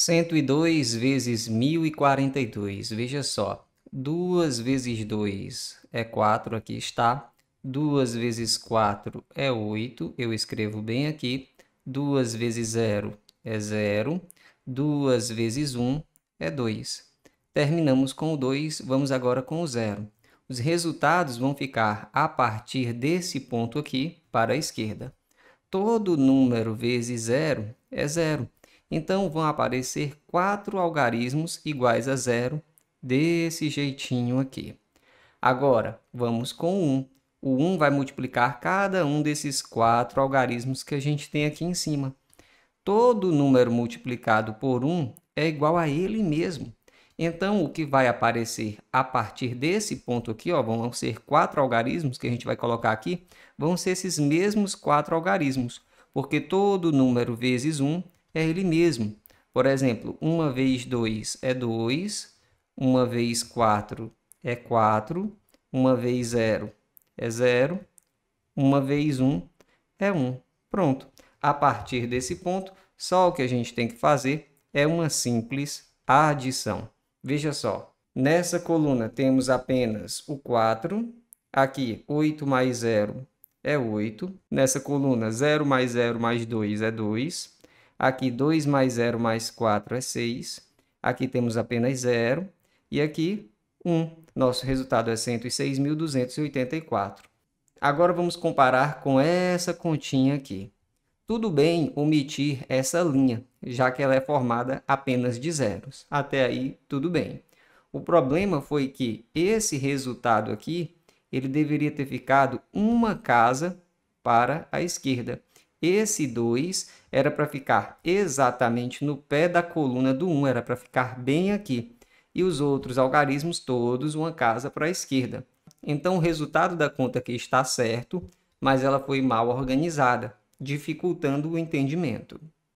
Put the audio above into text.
102 vezes 1042, veja só, 2 vezes 2 é 4, aqui está. 2 vezes 4 é 8, eu escrevo bem aqui. 2 vezes 0 é 0. 2 vezes 1 é 2. Terminamos com o 2, vamos agora com o 0. Os resultados vão ficar a partir desse ponto aqui para a esquerda. Todo número vezes 0 é 0. Então vão aparecer quatro algarismos iguais a zero desse jeitinho aqui. Agora, vamos com 1. O 1 vai multiplicar cada um desses quatro algarismos que a gente tem aqui em cima. Todo número multiplicado por 1 é igual a ele mesmo. Então, o que vai aparecer a partir desse ponto aqui, ó, vão ser quatro algarismos que a gente vai colocar aqui, vão ser esses mesmos quatro algarismos, porque todo número vezes 1 é ele mesmo. Por exemplo, 1 vez 2 é 2, 1 vez 4 é 4, 1 vez 0 é 0, 1 vez 1 é 1. Pronto. A partir desse ponto, só o que a gente tem que fazer é uma simples adição. Veja só, nessa coluna temos apenas o 4, aqui 8 mais 0 é 8, nessa coluna 0 mais 0 mais 2 é 2, Aqui 2 mais 0 mais 4 é 6. Aqui temos apenas 0. E aqui 1. Nosso resultado é 106.284. Agora vamos comparar com essa continha aqui. Tudo bem omitir essa linha, já que ela é formada apenas de zeros. Até aí, tudo bem. O problema foi que esse resultado aqui, ele deveria ter ficado uma casa para a esquerda. Esse 2 era para ficar exatamente no pé da coluna do 1, era para ficar bem aqui. E os outros algarismos todos uma casa para a esquerda. Então o resultado da conta aqui está certo, mas ela foi mal organizada, dificultando o entendimento.